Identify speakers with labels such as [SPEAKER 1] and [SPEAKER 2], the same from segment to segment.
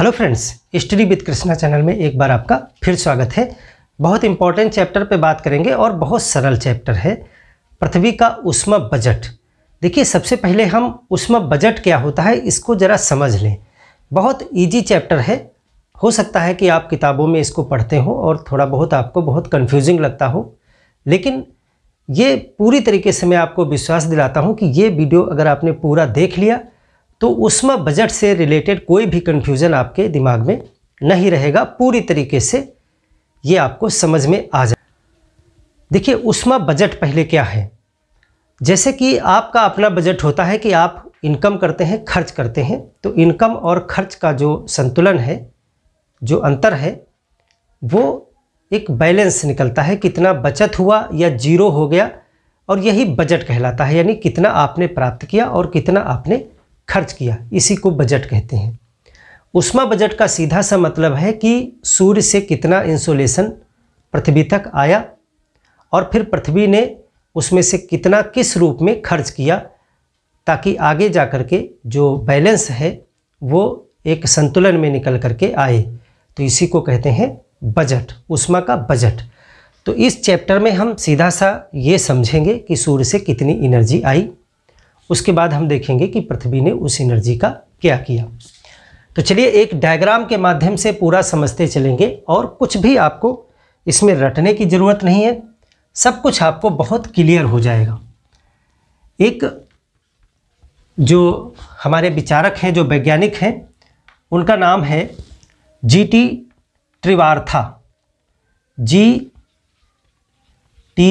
[SPEAKER 1] hello friends history with Krishna channel में एक बार आपका फिर स्वागत है बहुत इंपॉर्टेंट चैप्टर पे बात करेंगे और बहुत सरल चैप्टर है पृथ्वी का उष्मा बजट देखिए सबसे पहले हम उष्मा बजट क्या होता है इसको ज़रा समझ लें बहुत इजी चैप्टर है हो सकता है कि आप किताबों में इसको पढ़ते हो और थोड़ा बहुत आपको बहुत कन्फ्यूजिंग लगता हो लेकिन ये पूरी तरीके से मैं आपको विश्वास दिलाता हूँ कि ये वीडियो अगर आपने पूरा देख लिया तो उसमें बजट से रिलेटेड कोई भी कन्फ्यूज़न आपके दिमाग में नहीं रहेगा पूरी तरीके से ये आपको समझ में आ जाए देखिए उसमा बजट पहले क्या है जैसे कि आपका अपना बजट होता है कि आप इनकम करते हैं खर्च करते हैं तो इनकम और खर्च का जो संतुलन है जो अंतर है वो एक बैलेंस निकलता है कितना बचत हुआ या जीरो हो गया और यही बजट कहलाता है यानी कितना आपने प्राप्त किया और कितना आपने खर्च किया इसी को बजट कहते हैं उष्मा बजट का सीधा सा मतलब है कि सूर्य से कितना इंसुलेशन पृथ्वी तक आया और फिर पृथ्वी ने उसमें से कितना किस रूप में खर्च किया ताकि आगे जा कर के जो बैलेंस है वो एक संतुलन में निकल कर के आए तो इसी को कहते हैं बजट उष्मा का बजट तो इस चैप्टर में हम सीधा सा ये समझेंगे कि सूर्य से कितनी एनर्जी आई उसके बाद हम देखेंगे कि पृथ्वी ने उस एनर्जी का क्या किया तो चलिए एक डायग्राम के माध्यम से पूरा समझते चलेंगे और कुछ भी आपको इसमें रटने की ज़रूरत नहीं है सब कुछ आपको बहुत क्लियर हो जाएगा एक जो हमारे विचारक हैं जो वैज्ञानिक हैं उनका नाम है G T Trewartha G T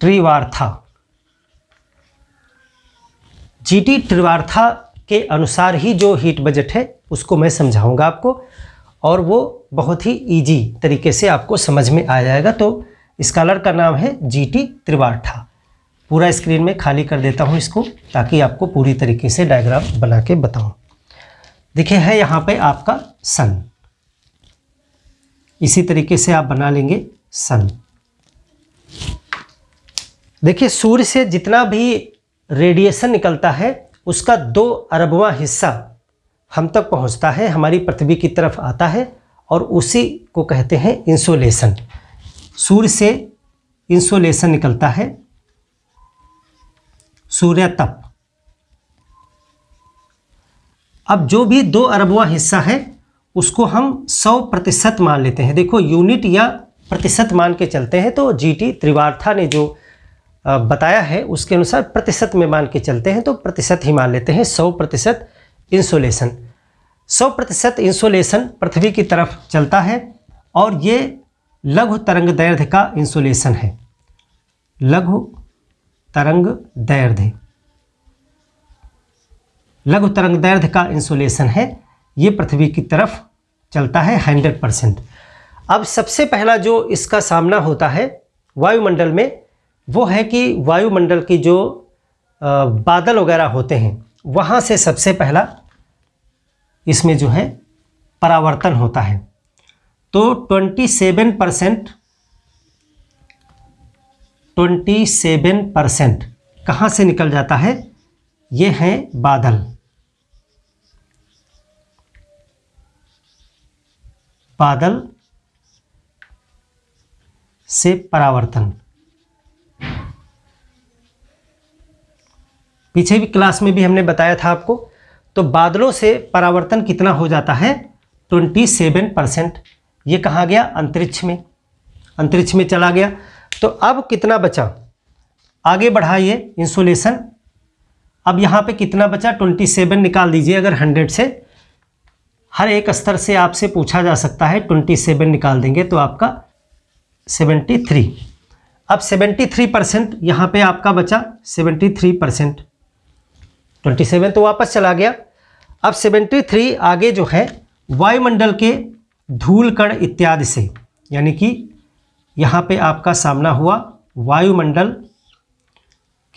[SPEAKER 1] Trewartha GT Trewartha के अनुसार ही जो हीट बजट है उसको मैं समझाऊंगा आपको और वो बहुत ही इजी तरीके से आपको समझ में आ जाएगा तो स्कॉलर का नाम है जीटी त्रिवार्था पूरा स्क्रीन में खाली कर देता हूँ इसको ताकि आपको पूरी तरीके से डायग्राम बना के बताऊँ देखिए है यहाँ पे आपका सन इसी तरीके से आप बना लेंगे सन देखिए सूर्य से जितना भी रेडिएशन निकलता है उसका दो अरबवा हिस्सा हम तक पहुंचता है हमारी पृथ्वी की तरफ आता है और उसी को कहते हैं इंसोलेशन सूर्य से इंसोलेशन निकलता है सूर्य तप अब जो भी दो अरबवा हिस्सा है उसको हम सौ प्रतिशत मान लेते हैं देखो यूनिट या प्रतिशत मान के चलते हैं तो जीटी त्रिवार्था ने जो बताया है उसके अनुसार प्रतिशत में मान के चलते हैं तो प्रतिशत ही मान लेते हैं सौ प्रतिशत इंसुलेशन सौ प्रतिशत इंसुलेशन पृथ्वी की तरफ चलता है और ये लघु तरंग दैर्ध्य का इंसुलेशन है लघु तरंग दैर्ध्य लघु तरंग दैर्ध्य का इंसुलेशन है ये पृथ्वी की तरफ चलता है हंड्रेड परसेंट अब सबसे पहला जो इसका सामना होता है वायुमंडल में वो है कि वायुमंडल की जो बादल वगैरह होते हैं वहाँ से सबसे पहला इसमें जो है परावर्तन होता है तो 27 परसेंट ट्वेंटी सेवन परसेंट कहाँ से निकल जाता है ये हैं बादल बादल से परावर्तन पीछे भी क्लास में भी हमने बताया था आपको तो बादलों से परावर्तन कितना हो जाता है ट्वेंटी सेवन परसेंट ये कहाँ गया अंतरिक्ष में अंतरिक्ष में चला गया तो अब कितना बचा आगे बढ़ाइए इंसुलेशन अब यहाँ पे कितना बचा ट्वेंटी सेवन निकाल दीजिए अगर हंड्रेड से हर एक स्तर से आपसे पूछा जा सकता है ट्वेंटी सेवन निकाल देंगे तो आपका सेवेंटी थ्री अब सेवेंटी थ्री परसेंट यहाँ पर आपका बचा seventy three percent twenty seven तो वापस चला गया अब सेवेंटी थ्री आगे जो है वायुमंडल के धूल कण इत्यादि से यानी कि यहाँ पे आपका सामना हुआ वायुमंडल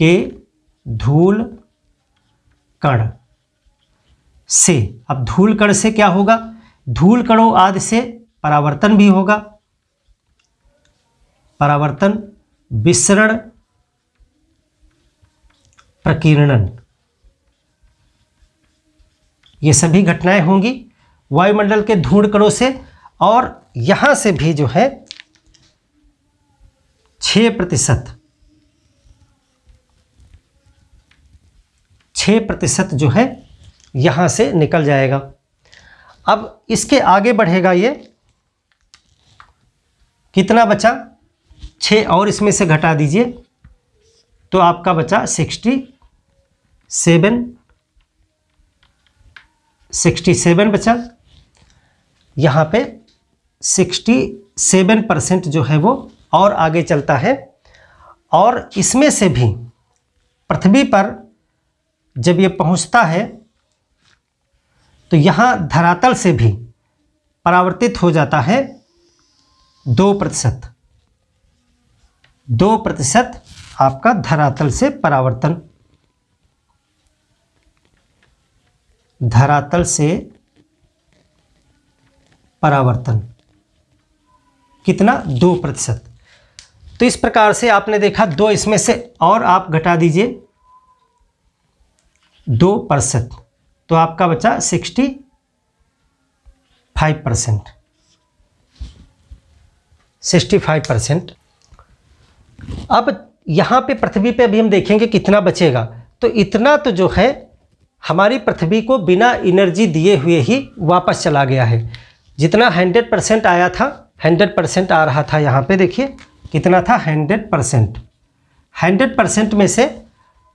[SPEAKER 1] के धूल कण से अब धूल कण से क्या होगा धूल कणों आदि से परावर्तन भी होगा परावर्तन विसरण प्रकीर्णन ये सभी घटनाएं होंगी वायुमंडल के धूड़ कणों से और यहां से भी जो है छ प्रतिशत छ प्रतिशत जो है यहां से निकल जाएगा अब इसके आगे बढ़ेगा ये कितना बचा छ और इसमें से घटा दीजिए तो आपका बचा सिक्सटी सेवन सिक्सटी सेवन बचा यहाँ पे सिक्सटी सेवन परसेंट जो है वो और आगे चलता है और इसमें से भी पृथ्वी पर जब ये पहुँचता है तो यहाँ धरातल से भी परावर्तित हो जाता है दो प्रतिशत दो प्रतिशत आपका धरातल से परावर्तन धरातल से परावर्तन कितना दो प्रतिशत तो इस प्रकार से आपने देखा दो इसमें से और आप घटा दीजिए दो परसेंट तो आपका बचा sixty five percent sixty five percent अब यहां पे पृथ्वी पे अभी हम देखेंगे कितना बचेगा तो इतना तो जो है हमारी पृथ्वी को बिना एनर्जी दिए हुए ही वापस चला गया है जितना हंड्रेड परसेंट आया था हंड्रेड परसेंट आ रहा था यहाँ पे देखिए कितना था हंड्रेड परसेंट हंड्रेड परसेंट में से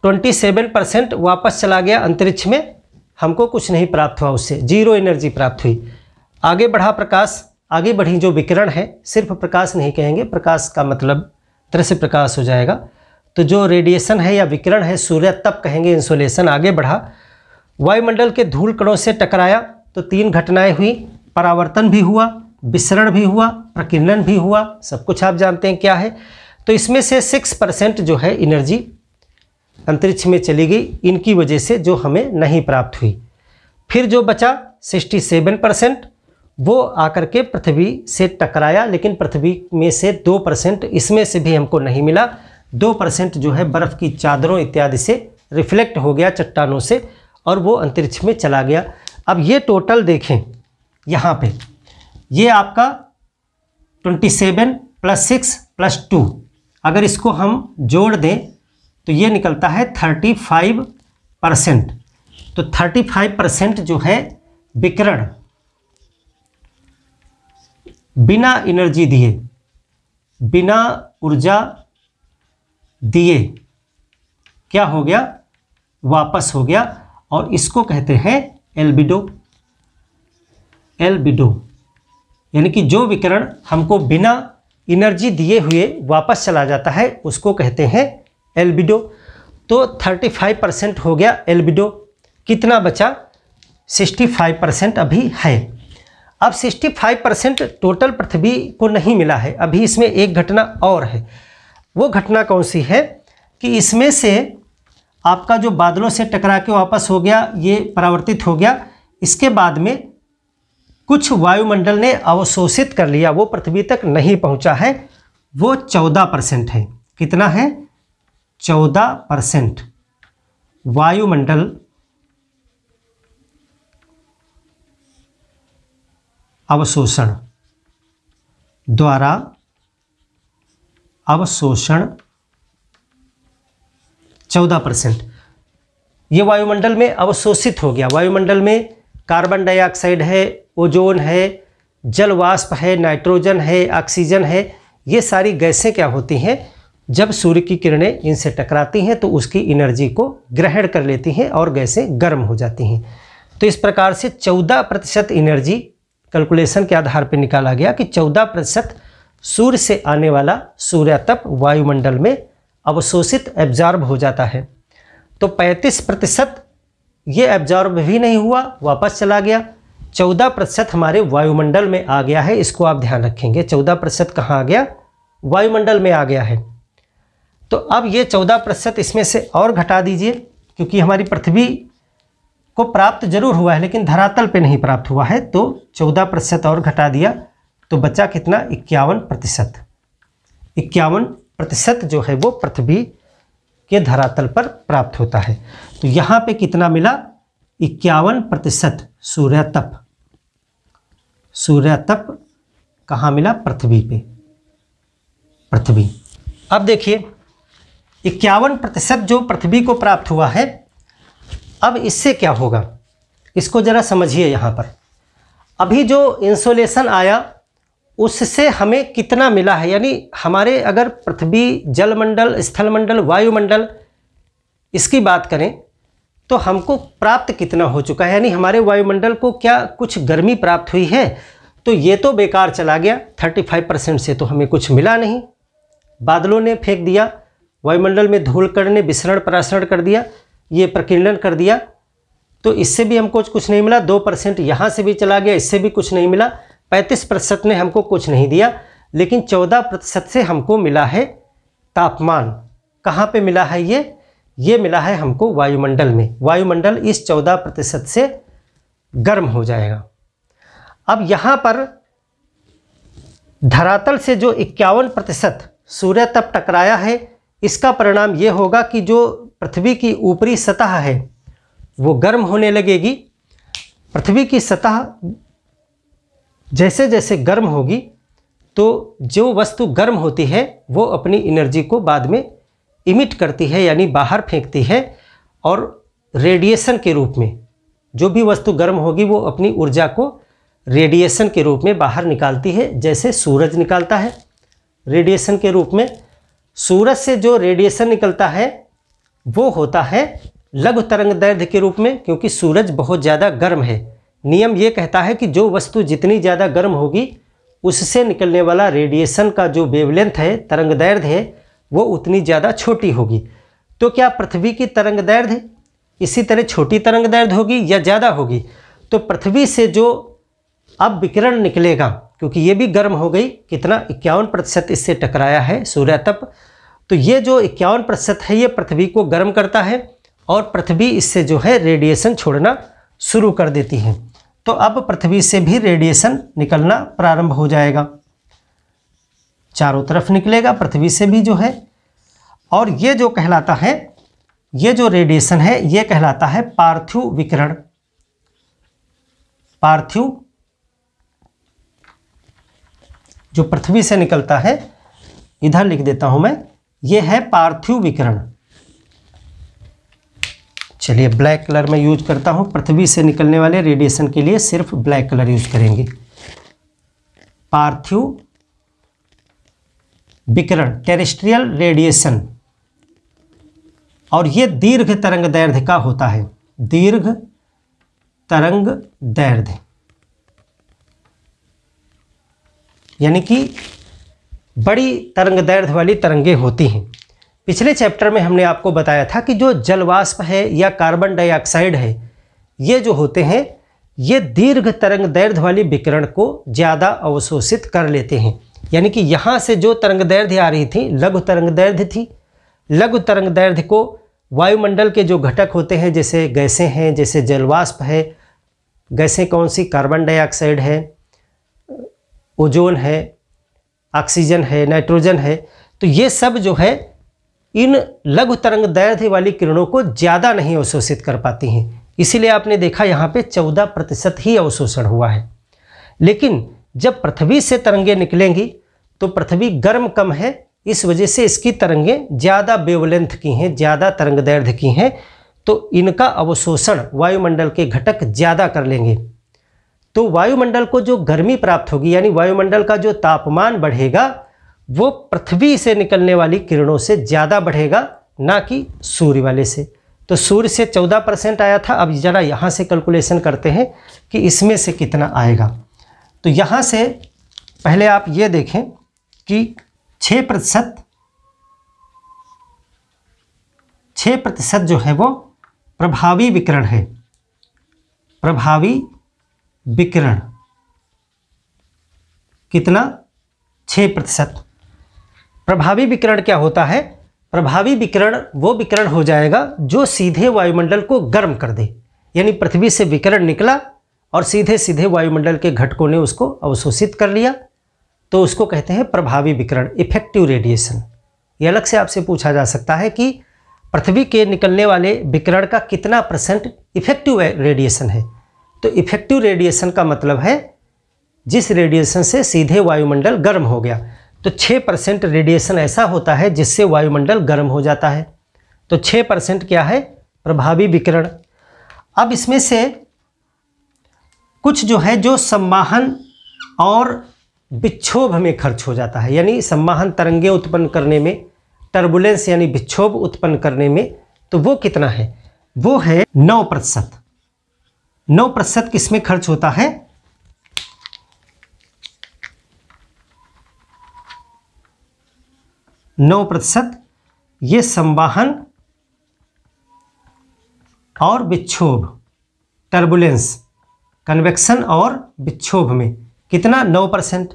[SPEAKER 1] ट्वेंटी सेवन परसेंट वापस चला गया अंतरिक्ष में हमको कुछ नहीं प्राप्त हुआ उससे जीरो एनर्जी प्राप्त हुई आगे बढ़ा प्रकाश आगे बढ़ी जो विकिरण है सिर्फ प्रकाश नहीं कहेंगे प्रकाश का मतलब दृश्य प्रकाश हो जाएगा तो जो रेडिएशन है या विकिरण है सूर्य तप कहेंगे इंसुलेशन आगे बढ़ा वायुमंडल के धूल कणों से टकराया तो तीन घटनाएं हुई परावर्तन भी हुआ विसरण भी हुआ प्रकीर्णन भी हुआ सब कुछ आप जानते हैं क्या है तो इसमें से सिक्स परसेंट जो है एनर्जी अंतरिक्ष में चली गई इनकी वजह से जो हमें नहीं प्राप्त हुई फिर जो बचा सिक्सटी सेवन परसेंट वो आकर के पृथ्वी से टकराया लेकिन पृथ्वी में से दो परसेंट इसमें से भी हमको नहीं मिला दो परसेंट जो है बर्फ़ की चादरों इत्यादि से रिफ्लेक्ट हो गया चट्टानों से और वो अंतरिक्ष में चला गया अब ये टोटल देखें यहाँ पे ये आपका twenty seven plus six plus two अगर इसको हम जोड़ दें तो ये निकलता है थर्टी फाइव परसेंट तो थर्टी फाइव परसेंट जो है विकरण बिना एनर्जी दिए बिना ऊर्जा दिए क्या हो गया वापस हो गया और इसको कहते हैं एल्बिडो एल्बिडो यानी कि जो विकिरण हमको बिना एनर्जी दिए हुए वापस चला जाता है उसको कहते हैं एल्बिडो तो 35 परसेंट हो गया एल्बिडो कितना बचा 65 परसेंट अभी है अब 65 परसेंट टोटल पृथ्वी को नहीं मिला है अभी इसमें एक घटना और है वो घटना कौन सी है कि इसमें से आपका जो बादलों से टकरा के वापस हो गया ये परावर्तित हो गया इसके बाद में कुछ वायुमंडल ने अवशोषित कर लिया वो पृथ्वी तक नहीं पहुंचा है वो चौदह परसेंट है कितना है चौदह परसेंट वायुमंडल अवशोषण द्वारा अवशोषण चौदह परसेंट ये वायुमंडल में अवशोषित हो गया वायुमंडल में कार्बन डाइऑक्साइड है ओजोन है जल वाष्प है नाइट्रोजन है ऑक्सीजन है ये सारी गैसें क्या होती हैं जब सूर्य की किरणें इनसे टकराती हैं तो उसकी एनर्जी को ग्रहण कर लेती हैं और गैसें गर्म हो जाती हैं तो इस प्रकार से 14 प्रतिशत एनर्जी कैलकुलेशन के आधार पर निकाला गया कि 14 प्रतिशत सूर्य से आने वाला सूर्यातप वायुमंडल में अवशोषित एब्जॉर्ब हो जाता है तो 35 प्रतिशत ये एब्जॉर्ब भी नहीं हुआ वापस चला गया 14 प्रतिशत हमारे वायुमंडल में आ गया है इसको आप ध्यान रखेंगे 14 प्रतिशत कहाँ आ गया वायुमंडल में आ गया है तो अब ये 14 प्रतिशत इसमें से और घटा दीजिए क्योंकि हमारी पृथ्वी को प्राप्त जरूर हुआ है लेकिन धरातल पर नहीं प्राप्त हुआ है तो चौदह प्रतिशत और घटा दिया तो बचा कितना इक्यावन प्रतिशत इक्यावन प्रतिशत जो है वो पृथ्वी के धरातल पर प्राप्त होता है तो यहाँ पे कितना मिला इक्यावन प्रतिशत सूर्यतप सूर्यतप कहाँ मिला पृथ्वी पे पृथ्वी अब देखिए इक्यावन प्रतिशत जो पृथ्वी को प्राप्त हुआ है अब इससे क्या होगा इसको ज़रा समझिए यहाँ पर अभी जो इंसोलेशन आया उससे हमें कितना मिला है यानी हमारे अगर पृथ्वी जलमंडल स्थलमंडल वायुमंडल इसकी बात करें तो हमको प्राप्त कितना हो चुका है यानी हमारे वायुमंडल को क्या कुछ गर्मी प्राप्त हुई है तो ये तो बेकार चला गया 35 परसेंट से तो हमें कुछ मिला नहीं बादलों ने फेंक दिया वायुमंडल में कर ने विसरण परासरण कर दिया ये प्रकीर्णन कर दिया तो इससे भी हमको कुछ नहीं मिला दो परसेंट यहाँ से भी चला गया इससे भी कुछ नहीं मिला पैंतीस प्रतिशत ने हमको कुछ नहीं दिया लेकिन चौदह प्रतिशत से हमको मिला है तापमान कहाँ पे मिला है ये ये मिला है हमको वायुमंडल में वायुमंडल इस चौदह प्रतिशत से गर्म हो जाएगा अब यहाँ पर धरातल से जो इक्यावन प्रतिशत सूर्य तप टकराया है इसका परिणाम ये होगा कि जो पृथ्वी की ऊपरी सतह है वो गर्म होने लगेगी पृथ्वी की सतह जैसे जैसे गर्म होगी तो जो वस्तु गर्म होती है वो अपनी एनर्जी को बाद में इमिट करती है यानी बाहर फेंकती है और रेडिएशन के रूप में जो भी वस्तु गर्म होगी वो अपनी ऊर्जा को रेडिएशन के रूप में बाहर निकालती है जैसे सूरज निकालता है रेडिएशन के रूप में सूरज से जो रेडिएशन निकलता है वो होता है लघु तरंग दैर्ध्य के रूप में क्योंकि सूरज बहुत ज़्यादा गर्म है नियम ये कहता है कि जो वस्तु जितनी ज़्यादा गर्म होगी उससे निकलने वाला रेडिएशन का जो वेवलेंथ है तरंग दैर्घ्य है वो उतनी ज़्यादा छोटी होगी तो क्या पृथ्वी की तरंग दैर्घ्य इसी तरह छोटी तरंग दैर्घ्य होगी या ज़्यादा होगी तो पृथ्वी से जो अब विकिरण निकलेगा क्योंकि ये भी गर्म हो गई कितना इक्यावन प्रतिशत इससे टकराया है तप तो ये जो इक्यावन प्रतिशत है ये पृथ्वी को गर्म करता है और पृथ्वी इससे जो है रेडिएशन छोड़ना शुरू कर देती हैं तो अब पृथ्वी से भी रेडिएशन निकलना प्रारंभ हो जाएगा चारों तरफ निकलेगा पृथ्वी से भी जो है और ये जो कहलाता है ये जो रेडिएशन है ये कहलाता है पार्थिव विकिरण पार्थिव जो पृथ्वी से निकलता है इधर लिख देता हूं मैं ये है पार्थिव विकिरण चलिए ब्लैक कलर में यूज करता हूँ पृथ्वी से निकलने वाले रेडिएशन के लिए सिर्फ ब्लैक कलर यूज करेंगे पार्थिव विकरण टेरिस्ट्रियल रेडिएशन और ये दीर्घ तरंग दैर्ध्य का होता है दीर्घ तरंग दैर्ध्य यानी कि बड़ी तरंग दैर्ध्य वाली तरंगे होती हैं पिछले चैप्टर में हमने आपको बताया था कि जो जलवाष्प है या कार्बन डाइऑक्साइड है ये जो होते हैं ये दीर्घ तरंग दैर्ध्य वाली विकिरण को ज़्यादा अवशोषित कर लेते हैं यानी कि यहाँ से जो तरंग दैर्ध्य आ रही थी लघु तरंग दैर्ध्य थी लघु तरंग दैर्ध्य को वायुमंडल के जो घटक होते हैं जैसे गैसें हैं जैसे जलवाष्प है गैसें कौन सी कार्बन डाइऑक्साइड है ओजोन है ऑक्सीजन है नाइट्रोजन है तो ये सब जो है इन लघु तरंग दैर्ध्य वाली किरणों को ज़्यादा नहीं अवशोषित कर पाती हैं इसीलिए आपने देखा यहाँ पे चौदह प्रतिशत ही अवशोषण हुआ है लेकिन जब पृथ्वी से तरंगे निकलेंगी तो पृथ्वी गर्म कम है इस वजह से इसकी तरंगें ज़्यादा बेवलेंथ की हैं ज़्यादा तरंग दैर्ध्य की हैं तो इनका अवशोषण वायुमंडल के घटक ज़्यादा कर लेंगे तो वायुमंडल को जो गर्मी प्राप्त होगी यानी वायुमंडल का जो तापमान बढ़ेगा वो पृथ्वी से निकलने वाली किरणों से ज़्यादा बढ़ेगा ना कि सूर्य वाले से तो सूर्य से 14 परसेंट आया था अब ज़रा यहाँ से कैलकुलेशन करते हैं कि इसमें से कितना आएगा तो यहाँ से पहले आप ये देखें कि 6 प्रतिशत छः प्रतिशत जो है वो प्रभावी विकिरण है प्रभावी विकिरण कितना छः प्रतिशत प्रभावी विकिरण क्या होता है प्रभावी विकिरण वो विकिरण हो जाएगा जो सीधे वायुमंडल को गर्म कर दे यानी पृथ्वी से विकिरण निकला और सीधे सीधे वायुमंडल के घटकों ने उसको अवशोषित कर लिया तो उसको कहते हैं प्रभावी विकिरण इफेक्टिव रेडिएशन ये अलग से आपसे पूछा जा सकता है कि पृथ्वी के निकलने वाले विकिरण का कितना परसेंट इफेक्टिव रेडिएशन है तो इफेक्टिव रेडिएशन का मतलब है जिस रेडिएशन से सीधे वायुमंडल गर्म हो गया तो 6 परसेंट रेडिएशन ऐसा होता है जिससे वायुमंडल गर्म हो जाता है तो 6 परसेंट क्या है प्रभावी विकिरण अब इसमें से कुछ जो है जो सम्माहन और विक्षोभ में खर्च हो जाता है यानी सम्माहन तरंगे उत्पन्न करने में टर्बुलेंस यानी विक्षोभ उत्पन्न करने में तो वो कितना है वो है नौ प्रतिशत नौ प्रतिशत किसमें खर्च होता है नौ प्रतिशत ये संवाहन और विक्षोभ टर्बुलेंस कन्वेक्शन और विक्षोभ में कितना नौ परसेंट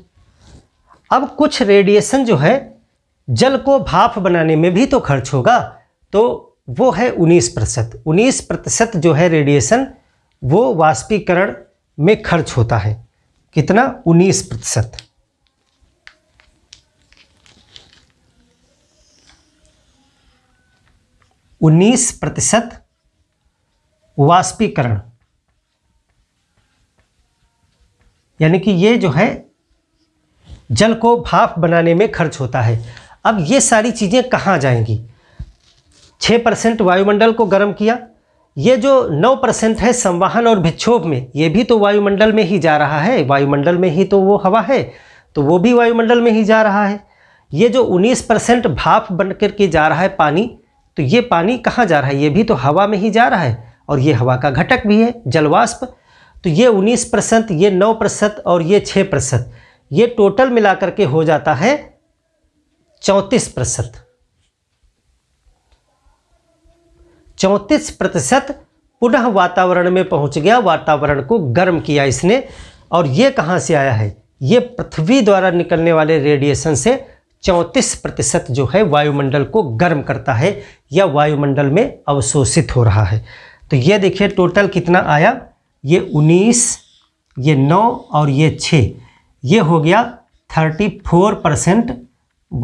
[SPEAKER 1] अब कुछ रेडिएशन जो है जल को भाप बनाने में भी तो खर्च होगा तो वो है उन्नीस प्रतिशत उन्नीस प्रतिशत जो है रेडिएशन वो वाष्पीकरण में खर्च होता है कितना उन्नीस प्रतिशत उन्नीस प्रतिशत वाष्पीकरण यानी कि ये जो है जल को भाप बनाने में खर्च होता है अब ये सारी चीज़ें कहाँ जाएंगी 6 परसेंट वायुमंडल को गर्म किया ये जो 9 परसेंट है संवाहन और विक्षोभ में ये भी तो वायुमंडल में ही जा रहा है वायुमंडल में ही तो वो हवा है तो वो भी वायुमंडल में ही जा रहा है ये जो 19 परसेंट भाप बन करके के जा रहा है पानी तो ये पानी कहाँ जा रहा है ये भी तो हवा में ही जा रहा है और ये हवा का घटक भी है जलवाष्प तो ये 19 प्रतिशत ये 9 प्रतिशत और ये 6 प्रतिशत ये टोटल मिलाकर के हो जाता है चौंतीस प्रतिशत चौंतीस प्रतिशत पुनः वातावरण में पहुंच गया वातावरण को गर्म किया इसने और ये कहाँ से आया है ये पृथ्वी द्वारा निकलने वाले रेडिएशन से चौंतीस प्रतिशत जो है वायुमंडल को गर्म करता है या वायुमंडल में अवशोषित हो रहा है तो ये देखिए टोटल कितना आया ये उन्नीस ये नौ और ये छः ये हो गया थर्टी फोर परसेंट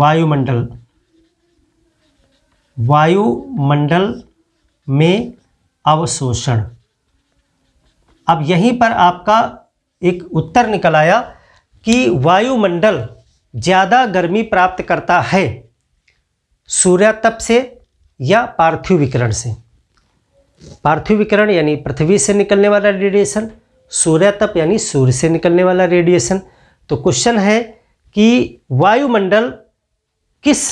[SPEAKER 1] वायुमंडल वायुमंडल में अवशोषण अब यहीं पर आपका एक उत्तर निकल आया कि वायुमंडल ज़्यादा गर्मी प्राप्त करता है सूर्यातप से या पार्थिव विकरण से पार्थिव विकिरण यानी पृथ्वी से निकलने वाला रेडिएशन सूर्यातप यानी सूर्य से निकलने वाला रेडिएशन तो क्वेश्चन है कि वायुमंडल किस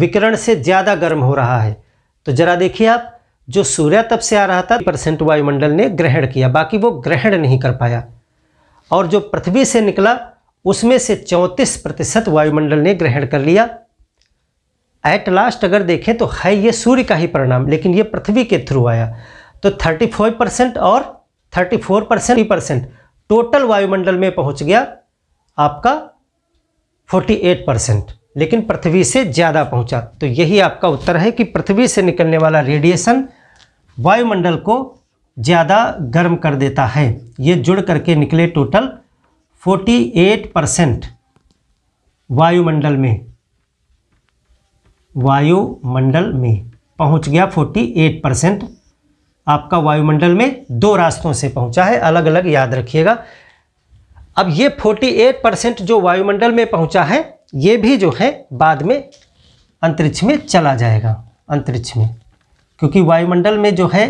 [SPEAKER 1] विकिरण से ज़्यादा गर्म हो रहा है तो ज़रा देखिए आप जो सूर्यातप से आ रहा था परसेंट वायुमंडल ने ग्रहण किया बाकी वो ग्रहण नहीं कर पाया और जो पृथ्वी से निकला उसमें से चौंतीस प्रतिशत वायुमंडल ने ग्रहण कर लिया एट लास्ट अगर देखें तो है ये सूर्य का ही परिणाम लेकिन ये पृथ्वी के थ्रू आया तो 34 परसेंट और 34 परसेंट परसेंट टोटल वायुमंडल में पहुंच गया आपका 48 परसेंट लेकिन पृथ्वी से ज़्यादा पहुंचा तो यही आपका उत्तर है कि पृथ्वी से निकलने वाला रेडिएशन वायुमंडल को ज़्यादा गर्म कर देता है ये जुड़ करके निकले टोटल 48 परसेंट वायुमंडल में वायुमंडल में पहुंच गया 48 परसेंट आपका वायुमंडल में दो रास्तों से पहुंचा है अलग अलग याद रखिएगा अब ये 48 परसेंट जो वायुमंडल में पहुंचा है ये भी जो है बाद में अंतरिक्ष में चला जाएगा अंतरिक्ष में क्योंकि वायुमंडल में जो है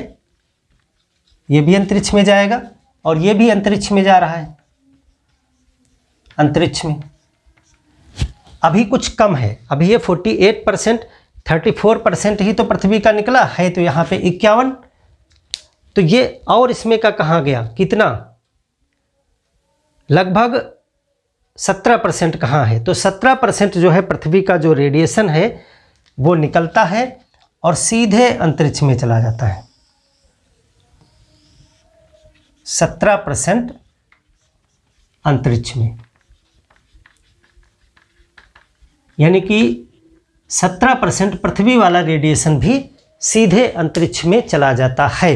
[SPEAKER 1] ये भी अंतरिक्ष में जाएगा और ये भी अंतरिक्ष में जा रहा है अंतरिक्ष में अभी कुछ कम है अभी ये 48 परसेंट थर्टी परसेंट ही तो पृथ्वी का निकला है तो यहाँ पे इक्यावन तो ये और इसमें का कहाँ गया कितना लगभग 17 परसेंट कहाँ है तो 17 परसेंट जो है पृथ्वी का जो रेडिएशन है वो निकलता है और सीधे अंतरिक्ष में चला जाता है 17 परसेंट अंतरिक्ष में यानी कि 17 परसेंट पृथ्वी वाला रेडिएशन भी सीधे अंतरिक्ष में चला जाता है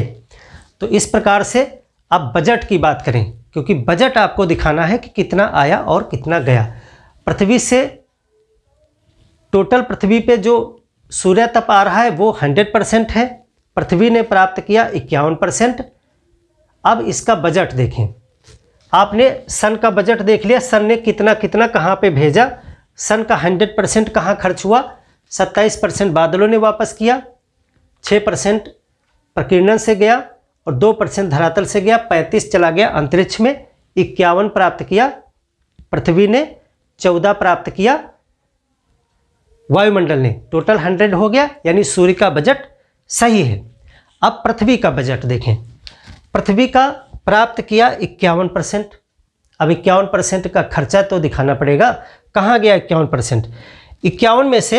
[SPEAKER 1] तो इस प्रकार से अब बजट की बात करें क्योंकि बजट आपको दिखाना है कि कितना आया और कितना गया पृथ्वी से टोटल पृथ्वी पे जो सूर्य तप आ रहा है वो 100 परसेंट है पृथ्वी ने प्राप्त किया इक्यावन परसेंट अब इसका बजट देखें आपने सन का बजट देख लिया सन ने कितना कितना कहाँ पे भेजा सन का हंड्रेड परसेंट कहाँ खर्च हुआ 27 परसेंट बादलों ने वापस किया 6 परसेंट प्रकीर्णन से गया और दो परसेंट धरातल से गया पैंतीस चला गया अंतरिक्ष में इक्यावन प्राप्त किया पृथ्वी ने चौदह प्राप्त किया वायुमंडल ने टोटल हंड्रेड हो गया यानी सूर्य का बजट सही है अब पृथ्वी का बजट देखें पृथ्वी का प्राप्त किया इक्यावन परसेंट अब इक्यावन परसेंट का खर्चा तो दिखाना पड़ेगा कहाँ गया इक्यावन परसेंट इक्यावन में से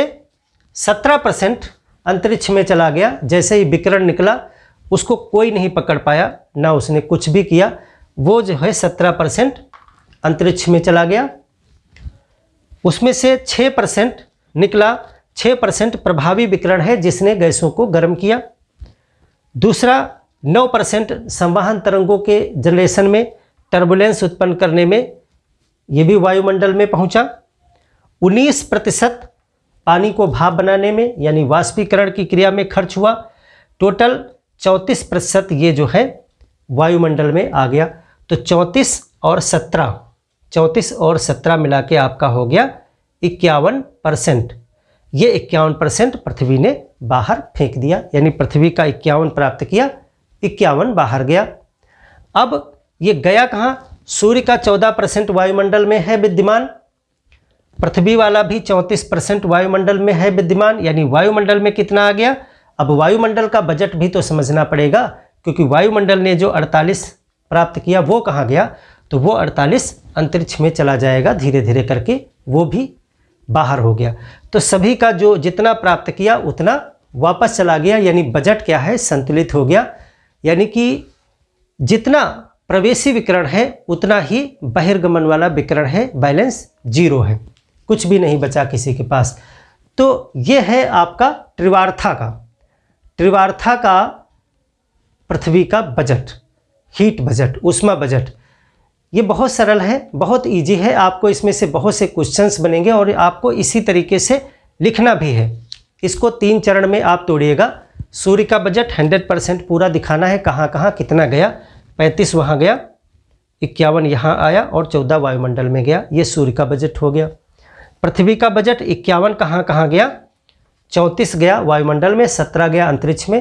[SPEAKER 1] सत्रह परसेंट अंतरिक्ष में चला गया जैसे ही विकिरण निकला उसको कोई नहीं पकड़ पाया ना उसने कुछ भी किया वो जो है सत्रह परसेंट अंतरिक्ष में चला गया उसमें से छः परसेंट निकला छः परसेंट प्रभावी विकरण है जिसने गैसों को गर्म किया दूसरा नौ परसेंट संवाहन तरंगों के जनरेशन में टर्बुलेंस उत्पन्न करने में ये भी वायुमंडल में पहुंचा उन्नीस प्रतिशत पानी को भाप बनाने में यानी वाष्पीकरण की क्रिया में खर्च हुआ टोटल चौंतीस प्रतिशत ये जो है वायुमंडल में आ गया तो चौंतीस और सत्रह चौंतीस और सत्रह मिला के आपका हो गया इक्यावन परसेंट ये इक्यावन परसेंट पृथ्वी ने बाहर फेंक दिया यानी पृथ्वी का इक्यावन प्राप्त किया इक्यावन बाहर गया अब ये गया कहाँ सूर्य का चौदह परसेंट वायुमंडल में है विद्यमान पृथ्वी वाला भी चौंतीस परसेंट वायुमंडल में है विद्यमान यानी वायुमंडल में कितना आ गया अब वायुमंडल का बजट भी तो समझना पड़ेगा क्योंकि वायुमंडल ने जो 48 प्राप्त किया वो कहाँ गया तो वो 48 अंतरिक्ष में चला जाएगा धीरे धीरे करके वो भी बाहर हो गया तो सभी का जो जितना प्राप्त किया उतना वापस चला गया यानी बजट क्या है संतुलित हो गया यानी कि जितना प्रवेशी विकरण है उतना ही बहिर्गमन वाला विकरण है बैलेंस जीरो है कुछ भी नहीं बचा किसी के पास तो ये है आपका त्रिवार्था का त्रिवार्था का पृथ्वी का बजट हीट बजट उष्मा बजट ये बहुत सरल है बहुत इजी है आपको इसमें से बहुत से क्वेश्चंस बनेंगे और आपको इसी तरीके से लिखना भी है इसको तीन चरण में आप तोड़िएगा सूर्य का बजट 100 परसेंट पूरा दिखाना है कहाँ कहाँ कितना गया 35 वहाँ गया इक्यावन यहाँ आया और 14 वायुमंडल में गया ये सूर्य का बजट हो गया पृथ्वी का बजट इक्यावन कहाँ कहाँ गया चौंतीस गया वायुमंडल में सत्रह गया अंतरिक्ष में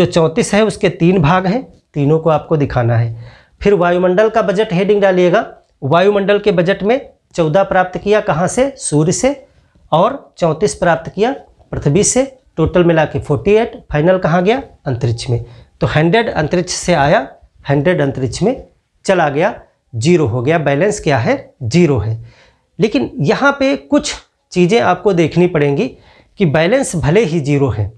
[SPEAKER 1] जो चौंतीस है उसके तीन भाग हैं तीनों को आपको दिखाना है फिर वायुमंडल का बजट हेडिंग डालिएगा वायुमंडल के बजट में चौदह प्राप्त किया कहाँ से सूर्य से और चौंतीस प्राप्त किया पृथ्वी से टोटल मिला के फोर्टी एट फाइनल कहाँ गया अंतरिक्ष में तो हंड्रेड अंतरिक्ष से आया हंड्रेड अंतरिक्ष में चला गया जीरो हो गया बैलेंस क्या है जीरो है लेकिन यहाँ पे कुछ चीज़ें आपको देखनी पड़ेंगी कि बैलेंस भले ही जीरो है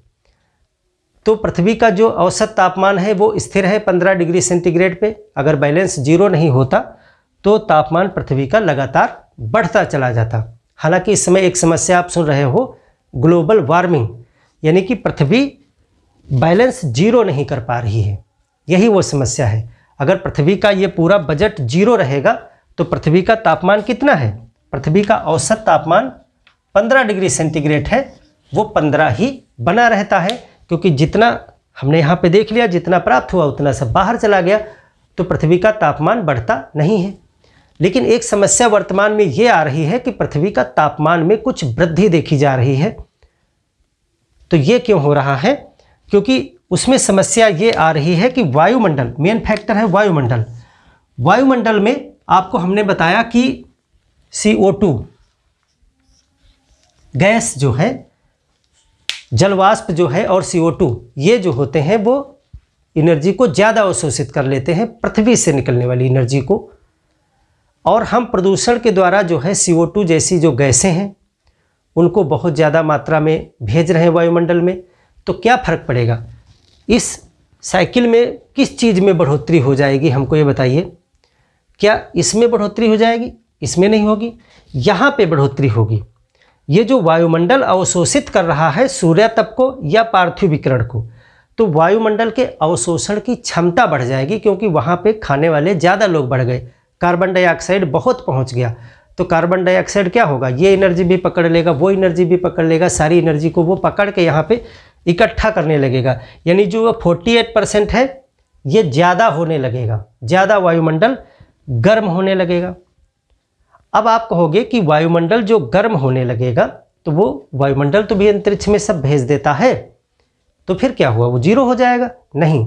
[SPEAKER 1] तो पृथ्वी का जो औसत तापमान है वो स्थिर है 15 डिग्री सेंटीग्रेड पे अगर बैलेंस जीरो नहीं होता तो तापमान पृथ्वी का लगातार बढ़ता चला जाता हालांकि इस समय एक समस्या आप सुन रहे हो ग्लोबल वार्मिंग यानी कि पृथ्वी बैलेंस जीरो नहीं कर पा रही है यही वो समस्या है अगर पृथ्वी का ये पूरा बजट जीरो रहेगा तो पृथ्वी का तापमान कितना है पृथ्वी का औसत तापमान 15 डिग्री सेंटीग्रेड है वो 15 ही बना रहता है क्योंकि जितना हमने यहाँ पे देख लिया जितना प्राप्त हुआ उतना सब बाहर चला गया तो पृथ्वी का तापमान बढ़ता नहीं है लेकिन एक समस्या वर्तमान में ये आ रही है कि पृथ्वी का तापमान में कुछ वृद्धि देखी जा रही है तो ये क्यों हो रहा है क्योंकि उसमें समस्या ये आ रही है कि वायुमंडल मेन फैक्टर है वायुमंडल वायुमंडल में आपको हमने बताया कि सी ओ टू गैस जो है जलवाष्प जो है और सी ओ टू ये जो होते हैं वो एनर्जी को ज़्यादा अवशोषित कर लेते हैं पृथ्वी से निकलने वाली एनर्जी को और हम प्रदूषण के द्वारा जो है सी ओ टू जैसी जो गैसें हैं उनको बहुत ज़्यादा मात्रा में भेज रहे हैं वायुमंडल में तो क्या फ़र्क पड़ेगा इस साइकिल में किस चीज़ में बढ़ोतरी हो जाएगी हमको ये बताइए क्या इसमें बढ़ोतरी हो जाएगी इसमें नहीं होगी यहाँ पे बढ़ोतरी होगी ये जो वायुमंडल अवशोषित कर रहा है सूर्य तप को या पार्थिव विकरण को तो वायुमंडल के अवशोषण की क्षमता बढ़ जाएगी क्योंकि वहाँ पे खाने वाले ज़्यादा लोग बढ़ गए कार्बन डाइऑक्साइड बहुत पहुँच गया तो कार्बन डाइऑक्साइड क्या होगा ये एनर्जी भी पकड़ लेगा वो एनर्जी भी पकड़ लेगा सारी एनर्जी को वो पकड़ के यहाँ पर इकट्ठा करने लगेगा यानी जो फोर्टी एट परसेंट है ये ज़्यादा होने लगेगा ज़्यादा वायुमंडल गर्म होने लगेगा अब आप कहोगे कि वायुमंडल जो गर्म होने लगेगा तो वो वायुमंडल तो भी अंतरिक्ष में सब भेज देता है तो फिर क्या हुआ वो जीरो हो जाएगा नहीं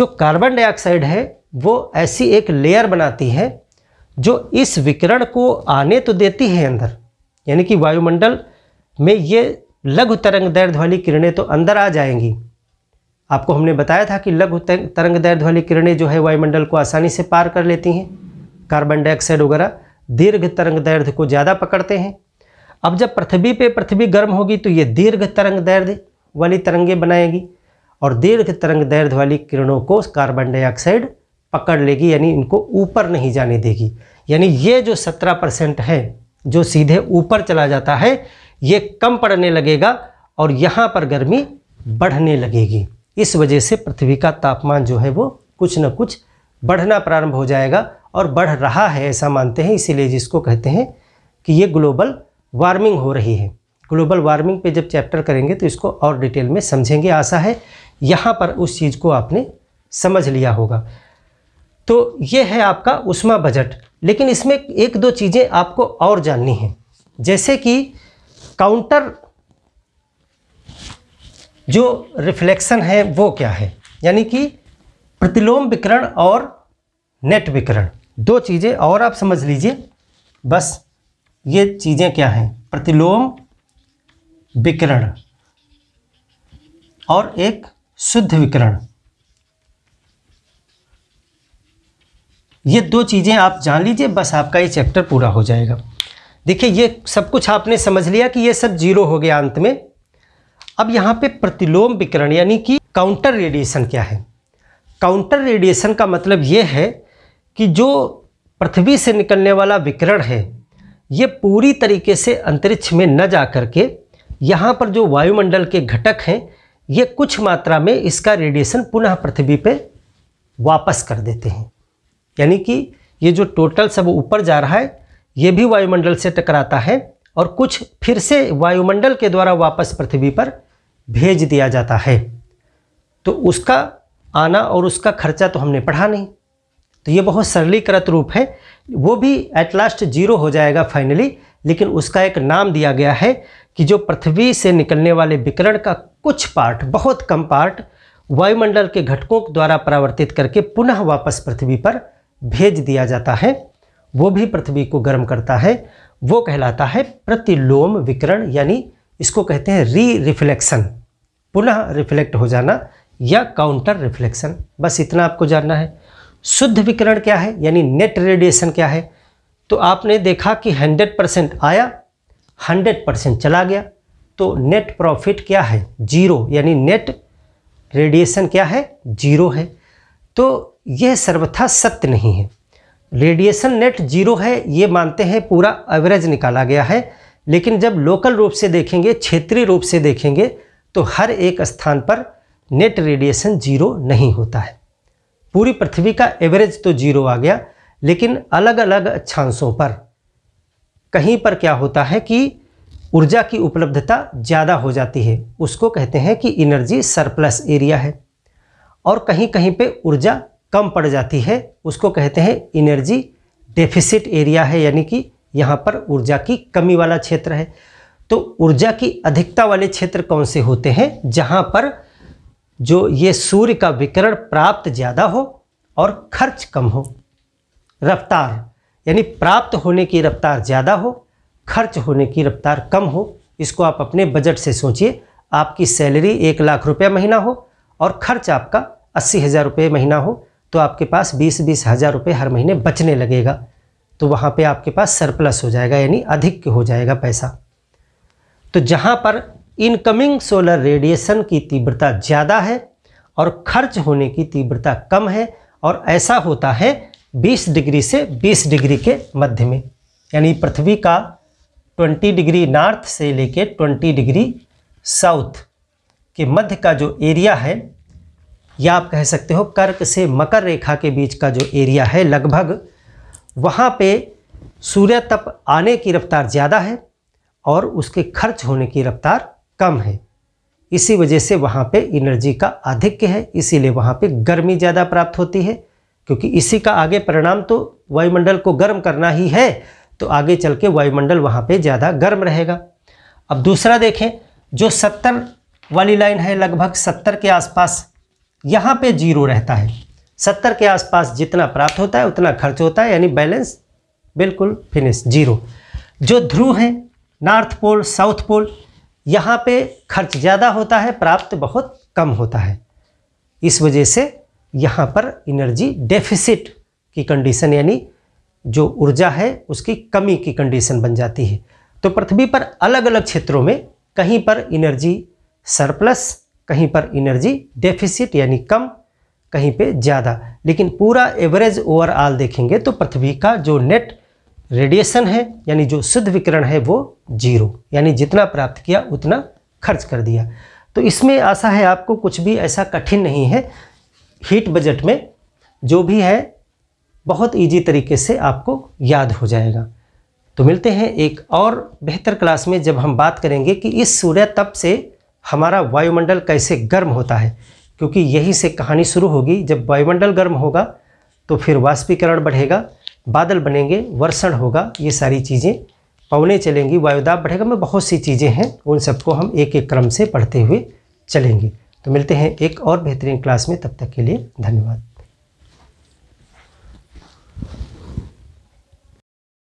[SPEAKER 1] जो कार्बन डाइऑक्साइड है वो ऐसी एक लेयर बनाती है जो इस विकिरण को आने तो देती है अंदर यानी कि वायुमंडल में ये लघु तरंग दर्द वाली किरणें तो अंदर आ जाएंगी आपको हमने बताया था कि लघु तरंग दर्द वाली किरणें जो है वायुमंडल को आसानी से पार कर लेती हैं कार्बन डाइऑक्साइड वगैरह दीर्घ तरंग दैर्ध्य को ज़्यादा पकड़ते हैं अब जब पृथ्वी पे पृथ्वी गर्म होगी तो ये दीर्घ तरंग दैर्ध्य वाली तरंगे बनाएगी और दीर्घ तरंग दैर्ध्य वाली किरणों को कार्बन डाइऑक्साइड पकड़ लेगी यानी इनको ऊपर नहीं जाने देगी यानी ये जो सत्रह परसेंट है जो सीधे ऊपर चला जाता है ये कम पड़ने लगेगा और यहाँ पर गर्मी बढ़ने लगेगी इस वजह से पृथ्वी का तापमान जो है वो कुछ न कुछ बढ़ना प्रारंभ हो जाएगा और बढ़ रहा है ऐसा मानते हैं इसीलिए जिसको कहते हैं कि ये ग्लोबल वार्मिंग हो रही है ग्लोबल वार्मिंग पे जब चैप्टर करेंगे तो इसको और डिटेल में समझेंगे आशा है यहाँ पर उस चीज़ को आपने समझ लिया होगा तो ये है आपका उष्मा बजट लेकिन इसमें एक दो चीज़ें आपको और जाननी हैं जैसे कि काउंटर जो रिफ्लेक्शन है वो क्या है यानी कि प्रतिलोम विकरण और नेट विकरण दो चीज़ें और आप समझ लीजिए बस ये चीज़ें क्या हैं प्रतिलोम विकरण और एक शुद्ध विकरण ये दो चीज़ें आप जान लीजिए बस आपका ये चैप्टर पूरा हो जाएगा देखिए ये सब कुछ आपने समझ लिया कि ये सब जीरो हो गया अंत में अब यहाँ पे प्रतिलोम विकरण यानी कि काउंटर रेडिएशन क्या है काउंटर रेडिएशन का मतलब ये है कि जो पृथ्वी से निकलने वाला विकिरण है ये पूरी तरीके से अंतरिक्ष में न जा कर के यहाँ पर जो वायुमंडल के घटक हैं ये कुछ मात्रा में इसका रेडिएशन पुनः पृथ्वी पे वापस कर देते हैं यानी कि ये जो टोटल सब ऊपर जा रहा है ये भी वायुमंडल से टकराता है और कुछ फिर से वायुमंडल के द्वारा वापस पृथ्वी पर भेज दिया जाता है तो उसका आना और उसका खर्चा तो हमने पढ़ा नहीं तो ये बहुत सरलीकृत रूप है वो भी एट लास्ट जीरो हो जाएगा फाइनली लेकिन उसका एक नाम दिया गया है कि जो पृथ्वी से निकलने वाले विकरण का कुछ पार्ट बहुत कम पार्ट वायुमंडल के घटकों द्वारा परावर्तित करके पुनः वापस पृथ्वी पर भेज दिया जाता है वो भी पृथ्वी को गर्म करता है वो कहलाता है प्रतिलोम विकरण यानी इसको कहते हैं री रिफ्लेक्शन पुनः रिफ्लेक्ट हो जाना या काउंटर रिफ्लेक्शन बस इतना आपको जानना है शुद्ध विकिरण क्या है यानी नेट रेडिएशन क्या है तो आपने देखा कि 100 परसेंट आया 100 परसेंट चला गया तो नेट प्रॉफिट क्या है जीरो यानी नेट रेडिएशन क्या है जीरो है तो यह सर्वथा सत्य नहीं है रेडिएशन नेट जीरो है ये मानते हैं पूरा एवरेज निकाला गया है लेकिन जब लोकल रूप से देखेंगे क्षेत्रीय रूप से देखेंगे तो हर एक स्थान पर नेट रेडिएशन जीरो नहीं होता है पूरी पृथ्वी का एवरेज तो जीरो आ गया लेकिन अलग अलग अक्षांशों पर कहीं पर क्या होता है कि ऊर्जा की उपलब्धता ज़्यादा हो जाती है उसको कहते हैं कि एनर्जी सरप्लस एरिया है और कहीं कहीं पे ऊर्जा कम पड़ जाती है उसको कहते हैं एनर्जी डेफिसिट एरिया है यानी कि यहाँ पर ऊर्जा की कमी वाला क्षेत्र है तो ऊर्जा की अधिकता वाले क्षेत्र कौन से होते हैं जहाँ पर जो ये सूर्य का विकिरण प्राप्त ज़्यादा हो और खर्च कम हो रफ्तार यानी प्राप्त होने की रफ्तार ज़्यादा हो खर्च होने की रफ्तार कम हो इसको आप अपने बजट से सोचिए आपकी सैलरी एक लाख रुपया महीना हो और खर्च आपका अस्सी हज़ार रुपये महीना हो तो आपके पास बीस बीस हज़ार रुपये हर महीने बचने लगेगा तो वहाँ पे आपके पास सरप्लस हो जाएगा यानी अधिक हो जाएगा पैसा तो जहाँ पर इनकमिंग सोलर रेडिएशन की तीव्रता ज़्यादा है और खर्च होने की तीव्रता कम है और ऐसा होता है 20 डिग्री से 20 डिग्री के मध्य में यानी पृथ्वी का 20 डिग्री नॉर्थ से लेके 20 डिग्री साउथ के मध्य का जो एरिया है या आप कह सकते हो कर्क से मकर रेखा के बीच का जो एरिया है लगभग वहाँ पे सूर्य तप आने की रफ्तार ज़्यादा है और उसके खर्च होने की रफ्तार कम है इसी वजह से वहाँ पे एनर्जी का आधिक्य है इसीलिए वहाँ पे गर्मी ज़्यादा प्राप्त होती है क्योंकि इसी का आगे परिणाम तो वायुमंडल को गर्म करना ही है तो आगे चल के वायुमंडल वहाँ पर ज़्यादा गर्म रहेगा अब दूसरा देखें जो सत्तर वाली लाइन है लगभग सत्तर के आसपास यहाँ पे जीरो रहता है सत्तर के आसपास जितना प्राप्त होता है उतना खर्च होता है यानी बैलेंस बिल्कुल फिनिश जीरो जो ध्रुव है नॉर्थ पोल साउथ पोल यहाँ पे खर्च ज़्यादा होता है प्राप्त बहुत कम होता है इस वजह से यहाँ पर एनर्जी डेफिसिट की कंडीशन यानी जो ऊर्जा है उसकी कमी की कंडीशन बन जाती है तो पृथ्वी पर अलग अलग क्षेत्रों में कहीं पर एनर्जी सरप्लस कहीं पर एनर्जी डेफिसिट यानी कम कहीं पे ज़्यादा लेकिन पूरा एवरेज ओवरऑल देखेंगे तो पृथ्वी का जो नेट रेडिएशन है यानी जो शुद्ध विकिरण है वो जीरो यानी जितना प्राप्त किया उतना खर्च कर दिया तो इसमें आशा है आपको कुछ भी ऐसा कठिन नहीं है हीट बजट में जो भी है बहुत इजी तरीके से आपको याद हो जाएगा तो मिलते हैं एक और बेहतर क्लास में जब हम बात करेंगे कि इस सूर्य तप से हमारा वायुमंडल कैसे गर्म होता है क्योंकि यही से कहानी शुरू होगी जब वायुमंडल गर्म होगा तो फिर वाष्पीकरण बढ़ेगा बादल बनेंगे वर्षण होगा ये सारी चीज़ें पवने चलेंगी वायुदाब बढ़ेगा में बहुत सी चीज़ें हैं उन सबको हम एक एक क्रम से पढ़ते हुए चलेंगे तो मिलते हैं एक और बेहतरीन क्लास में तब तक के लिए धन्यवाद